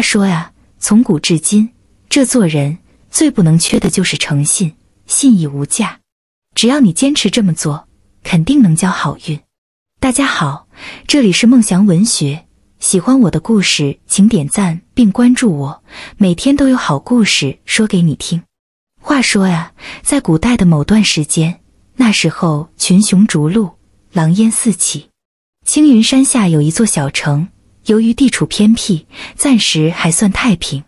他说呀，从古至今，这做人最不能缺的就是诚信，信义无价。只要你坚持这么做，肯定能交好运。大家好，这里是梦祥文学。喜欢我的故事，请点赞并关注我，每天都有好故事说给你听。话说呀，在古代的某段时间，那时候群雄逐鹿，狼烟四起。青云山下有一座小城。由于地处偏僻，暂时还算太平。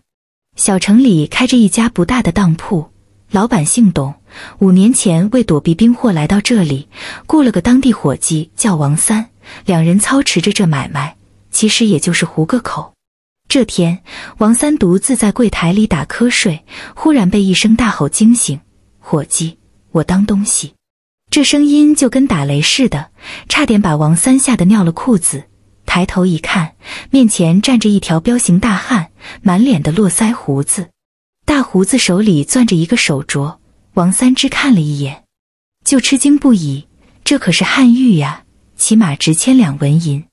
小城里开着一家不大的当铺，老板姓董，五年前为躲避兵祸来到这里，雇了个当地伙计，叫王三，两人操持着这买卖，其实也就是糊个口。这天，王三独自在柜台里打瞌睡，忽然被一声大吼惊醒：“伙计，我当东西！”这声音就跟打雷似的，差点把王三吓得尿了裤子。抬头一看，面前站着一条彪形大汉，满脸的络腮胡子，大胡子手里攥着一个手镯。王三只看了一眼，就吃惊不已。这可是汉玉呀，起码值千两纹银。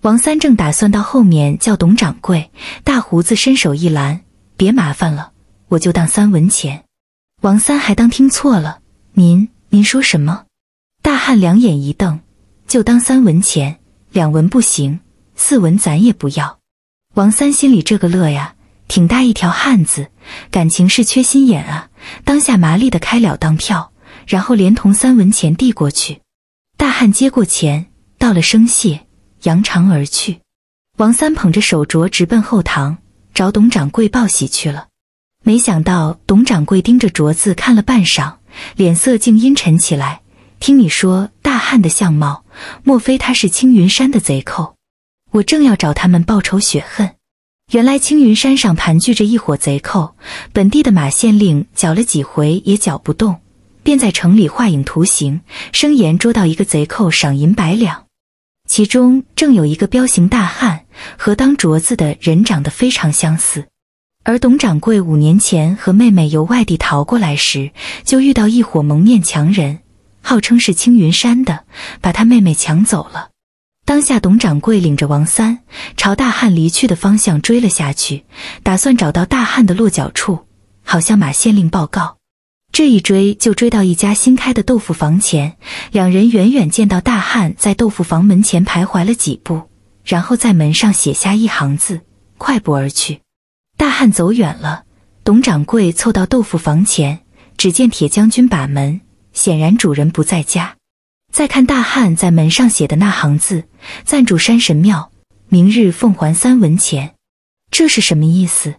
王三正打算到后面叫董掌柜，大胡子伸手一拦：“别麻烦了，我就当三文钱。”王三还当听错了，“您您说什么？”大汉两眼一瞪：“就当三文钱。”两文不行，四文咱也不要。王三心里这个乐呀，挺大一条汉子，感情是缺心眼啊。当下麻利的开了当票，然后连同三文钱递过去。大汉接过钱，道了声谢，扬长而去。王三捧着手镯，直奔后堂找董掌柜报喜去了。没想到董掌柜盯着镯子看了半晌，脸色竟阴沉起来。听你说大汉的相貌，莫非他是青云山的贼寇？我正要找他们报仇雪恨。原来青云山上盘踞着一伙贼寇，本地的马县令剿了几回也剿不动，便在城里画影图形，声言捉到一个贼寇赏银百两。其中正有一个彪形大汉，和当镯子的人长得非常相似。而董掌柜五年前和妹妹由外地逃过来时，就遇到一伙蒙面强人。号称是青云山的，把他妹妹抢走了。当下，董掌柜领着王三朝大汉离去的方向追了下去，打算找到大汉的落脚处，好向马县令报告。这一追就追到一家新开的豆腐房前，两人远远见到大汉在豆腐房门前徘徊了几步，然后在门上写下一行字，快步而去。大汉走远了，董掌柜凑到豆腐房前，只见铁将军把门。显然主人不在家。再看大汉在门上写的那行字：“暂住山神庙，明日奉还三文钱。”这是什么意思？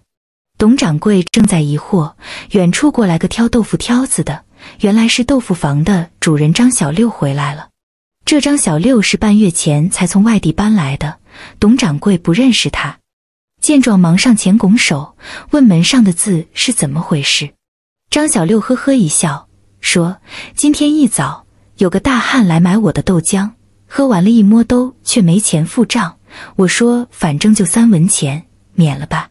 董掌柜正在疑惑。远处过来个挑豆腐挑子的，原来是豆腐房的主人张小六回来了。这张小六是半月前才从外地搬来的，董掌柜不认识他。见状，忙上前拱手，问门上的字是怎么回事。张小六呵呵一笑。说，今天一早有个大汉来买我的豆浆，喝完了一摸兜，却没钱付账。我说反正就三文钱，免了吧。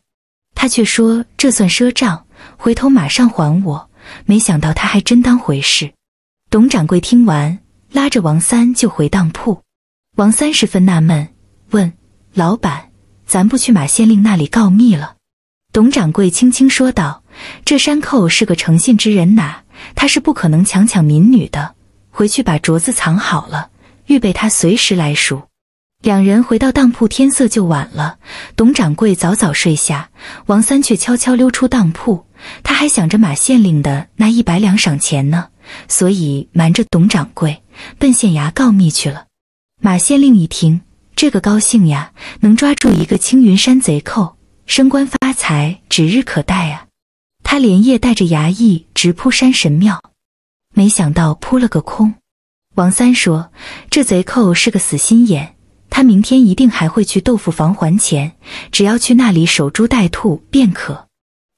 他却说这算赊账，回头马上还我。没想到他还真当回事。董掌柜听完，拉着王三就回当铺。王三十分纳闷，问老板：“咱不去马县令那里告密了？”董掌柜轻轻说道：“这山寇是个诚信之人哪。”他是不可能强抢民女的，回去把镯子藏好了，预备他随时来赎。两人回到当铺，天色就晚了。董掌柜早早睡下，王三却悄悄溜出当铺。他还想着马县令的那一百两赏钱呢，所以瞒着董掌柜奔县衙告密去了。马县令一听，这个高兴呀，能抓住一个青云山贼寇，升官发财指日可待啊！他连夜带着衙役直扑山神庙，没想到扑了个空。王三说：“这贼寇是个死心眼，他明天一定还会去豆腐房还钱，只要去那里守株待兔便可。”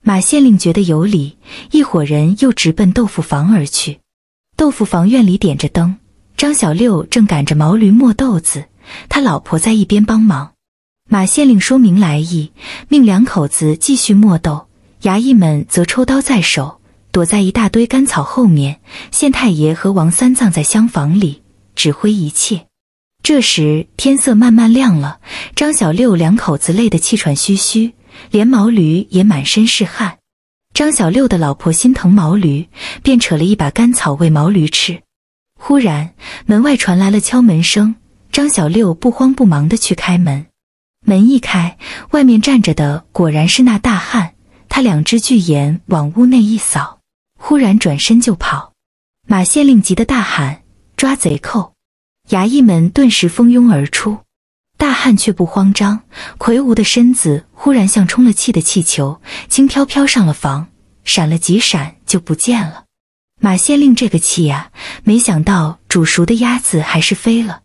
马县令觉得有理，一伙人又直奔豆腐房而去。豆腐房院里点着灯，张小六正赶着毛驴磨豆子，他老婆在一边帮忙。马县令说明来意，命两口子继续磨豆。衙役们则抽刀在手，躲在一大堆干草后面。县太爷和王三藏在厢房里指挥一切。这时天色慢慢亮了，张小六两口子累得气喘吁吁，连毛驴也满身是汗。张小六的老婆心疼毛驴，便扯了一把干草喂毛驴吃。忽然，门外传来了敲门声。张小六不慌不忙地去开门，门一开，外面站着的果然是那大汉。他两只巨眼往屋内一扫，忽然转身就跑。马县令急得大喊：“抓贼寇！”衙役们顿时蜂拥而出。大汉却不慌张，魁梧的身子忽然像充了气的气球，轻飘飘上了房，闪了几闪就不见了。马县令这个气呀，没想到煮熟的鸭子还是飞了。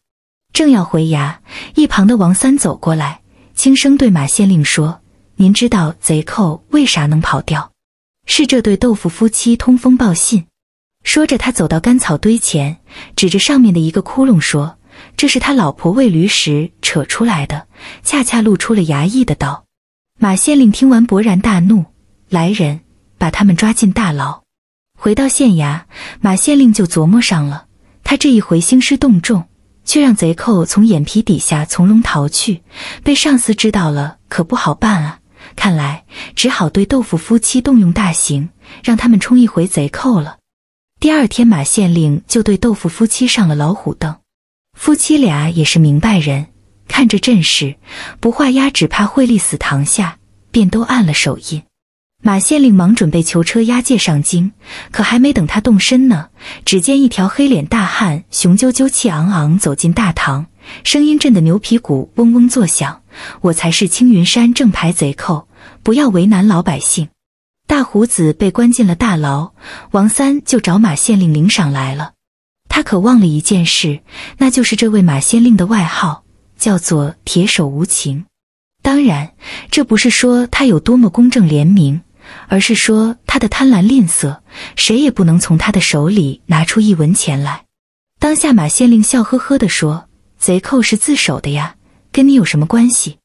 正要回衙，一旁的王三走过来，轻声对马县令说。您知道贼寇为啥能跑掉？是这对豆腐夫妻通风报信。说着，他走到干草堆前，指着上面的一个窟窿说：“这是他老婆喂驴时扯出来的，恰恰露出了衙役的刀。”马县令听完勃然大怒：“来人，把他们抓进大牢！”回到县衙，马县令就琢磨上了。他这一回兴师动众，却让贼寇从眼皮底下从容逃去，被上司知道了可不好办啊！看来只好对豆腐夫妻动用大刑，让他们充一回贼寇了。第二天，马县令就对豆腐夫妻上了老虎凳。夫妻俩也是明白人，看这阵势，不画押只怕会立死堂下，便都按了手印。马县令忙准备囚车押解上京，可还没等他动身呢，只见一条黑脸大汉雄赳赳、气昂昂走进大堂，声音震得牛皮鼓嗡嗡作响：“我才是青云山正牌贼寇。”不要为难老百姓。大胡子被关进了大牢，王三就找马县令领赏来了。他可忘了一件事，那就是这位马县令的外号叫做“铁手无情”。当然，这不是说他有多么公正廉明，而是说他的贪婪吝啬，谁也不能从他的手里拿出一文钱来。当下，马县令笑呵呵地说：“贼寇是自首的呀，跟你有什么关系？”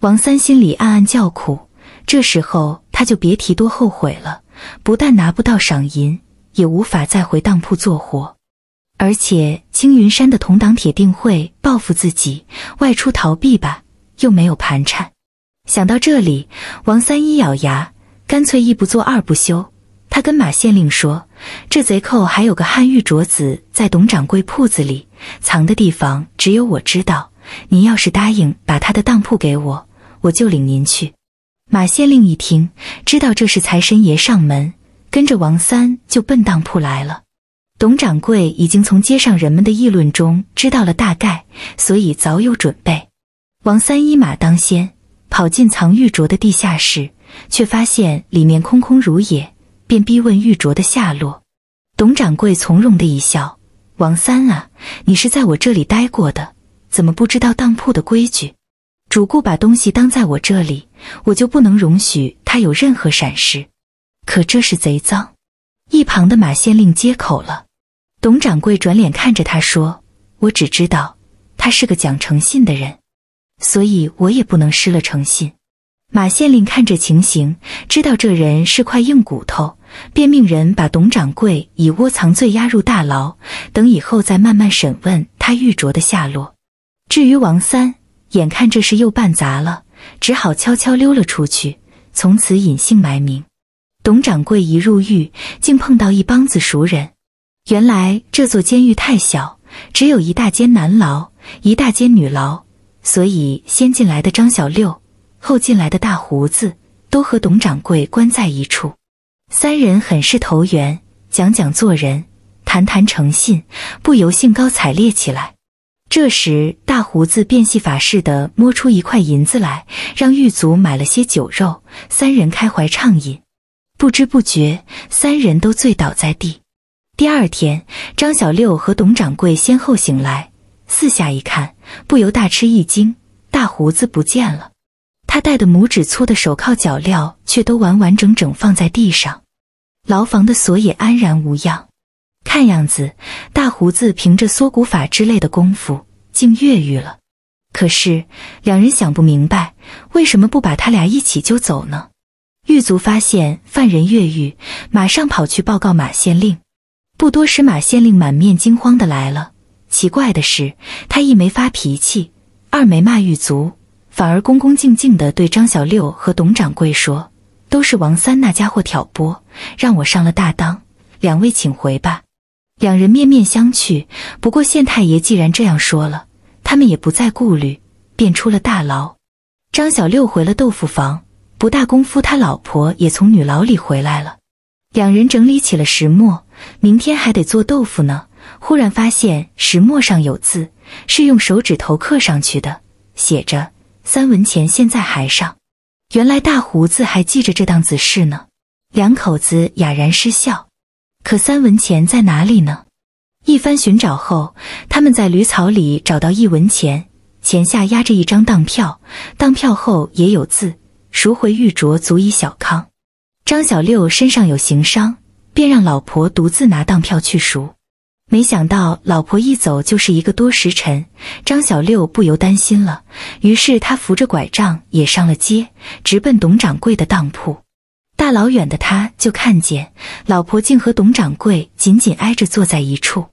王三心里暗暗叫苦。这时候他就别提多后悔了，不但拿不到赏银，也无法再回当铺做活，而且青云山的同党铁定会报复自己。外出逃避吧，又没有盘缠。想到这里，王三一咬牙，干脆一不做二不休。他跟马县令说：“这贼寇还有个汉玉镯子在董掌柜铺子里藏的地方，只有我知道。您要是答应把他的当铺给我，我就领您去。”马县令一听，知道这是财神爷上门，跟着王三就奔当铺来了。董掌柜已经从街上人们的议论中知道了大概，所以早有准备。王三一马当先，跑进藏玉镯的地下室，却发现里面空空如也，便逼问玉镯的下落。董掌柜从容的一笑：“王三啊，你是在我这里待过的，怎么不知道当铺的规矩？”主顾把东西当在我这里，我就不能容许他有任何闪失。可这是贼赃。一旁的马县令接口了。董掌柜转脸看着他说：“我只知道他是个讲诚信的人，所以我也不能失了诚信。”马县令看这情形，知道这人是块硬骨头，便命人把董掌柜以窝藏罪押入大牢，等以后再慢慢审问他玉镯的下落。至于王三。眼看这事又办砸了，只好悄悄溜了出去。从此隐姓埋名。董掌柜一入狱，竟碰到一帮子熟人。原来这座监狱太小，只有一大间男牢，一大间女牢，所以先进来的张小六，后进来的大胡子，都和董掌柜关在一处。三人很是投缘，讲讲做人，谈谈诚信，不由兴高采烈起来。这时，大胡子变戏法似的摸出一块银子来，让狱卒买了些酒肉，三人开怀畅饮。不知不觉，三人都醉倒在地。第二天，张小六和董掌柜先后醒来，四下一看，不由大吃一惊：大胡子不见了，他戴的拇指粗的手铐脚镣却都完完整整放在地上，牢房的锁也安然无恙。看样子，大胡子凭着缩骨法之类的功夫，竟越狱了。可是两人想不明白，为什么不把他俩一起救走呢？狱卒发现犯人越狱，马上跑去报告马县令。不多时，马县令满面惊慌的来了。奇怪的是，他一没发脾气，二没骂狱卒，反而恭恭敬敬的对张小六和董掌柜说：“都是王三那家伙挑拨，让我上了大当。两位请回吧。”两人面面相觑，不过县太爷既然这样说了，他们也不再顾虑，便出了大牢。张小六回了豆腐房，不大功夫，他老婆也从女牢里回来了。两人整理起了石磨，明天还得做豆腐呢。忽然发现石磨上有字，是用手指头刻上去的，写着“三文钱现在还上”。原来大胡子还记着这档子事呢。两口子哑然失笑。可三文钱在哪里呢？一番寻找后，他们在驴草里找到一文钱，钱下压着一张当票，当票后也有字，赎回玉镯足以小康。张小六身上有行商，便让老婆独自拿当票去赎。没想到老婆一走就是一个多时辰，张小六不由担心了，于是他扶着拐杖也上了街，直奔董掌柜的当铺。大老远的，他就看见老婆竟和董掌柜紧紧挨着坐在一处。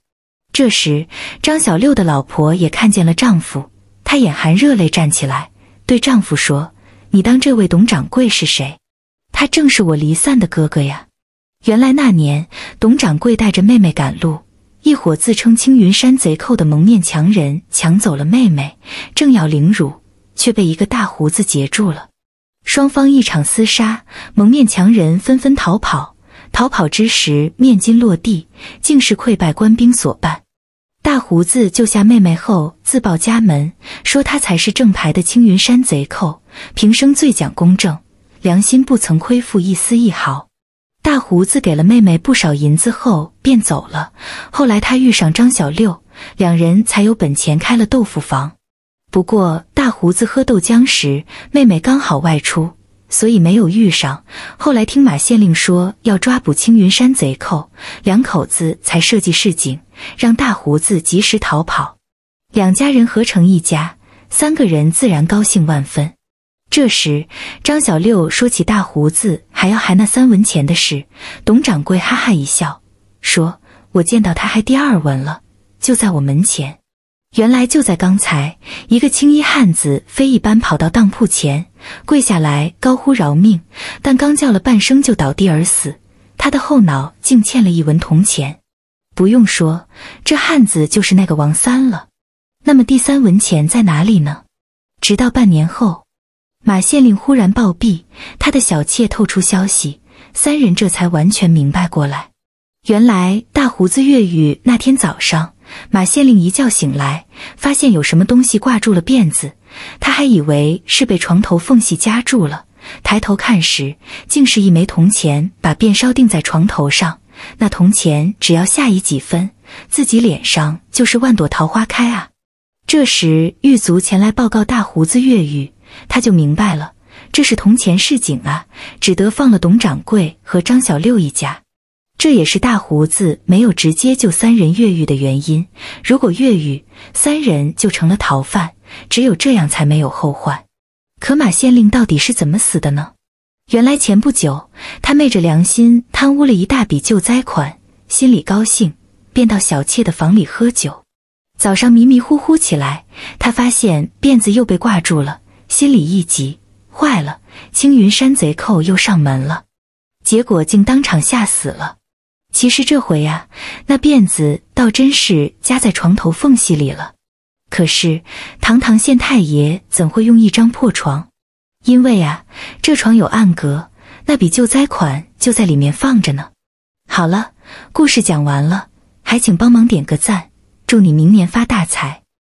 这时，张小六的老婆也看见了丈夫，她眼含热泪站起来，对丈夫说：“你当这位董掌柜是谁？他正是我离散的哥哥呀！原来那年，董掌柜带着妹妹赶路，一伙自称青云山贼寇的蒙面强人抢走了妹妹，正要凌辱，却被一个大胡子截住了。”双方一场厮杀，蒙面强人纷纷逃跑。逃跑之时，面巾落地，竟是溃败官兵所办。大胡子救下妹妹后，自报家门，说他才是正牌的青云山贼寇，平生最讲公正，良心不曾亏负一丝一毫。大胡子给了妹妹不少银子后便走了。后来他遇上张小六，两人才有本钱开了豆腐房。不过。胡子喝豆浆时，妹妹刚好外出，所以没有遇上。后来听马县令说要抓捕青云山贼寇，两口子才设计示警，让大胡子及时逃跑。两家人合成一家，三个人自然高兴万分。这时，张小六说起大胡子还要还那三文钱的事，董掌柜哈哈一笑，说：“我见到他还第二文了，就在我门前。”原来就在刚才，一个青衣汉子飞一般跑到当铺前，跪下来高呼饶命，但刚叫了半声就倒地而死，他的后脑竟欠了一文铜钱。不用说，这汉子就是那个王三了。那么第三文钱在哪里呢？直到半年后，马县令忽然暴毙，他的小妾透出消息，三人这才完全明白过来。原来大胡子越狱那天早上。马县令一觉醒来，发现有什么东西挂住了辫子，他还以为是被床头缝隙夹住了。抬头看时，竟是一枚铜钱把辫梢钉在床头上。那铜钱只要下移几分，自己脸上就是万朵桃花开啊！这时狱卒前来报告大胡子越狱，他就明白了，这是铜钱示警啊，只得放了董掌柜和张小六一家。这也是大胡子没有直接救三人越狱的原因。如果越狱，三人就成了逃犯，只有这样才没有后患。可马县令到底是怎么死的呢？原来前不久，他昧着良心贪污了一大笔救灾款，心里高兴，便到小妾的房里喝酒。早上迷迷糊糊起来，他发现辫子又被挂住了，心里一急，坏了，青云山贼寇又上门了。结果竟当场吓死了。其实这回呀，那辫子倒真是夹在床头缝隙里了。可是堂堂县太爷怎会用一张破床？因为啊，这床有暗格，那笔救灾款就在里面放着呢。好了，故事讲完了，还请帮忙点个赞，祝你明年发大财。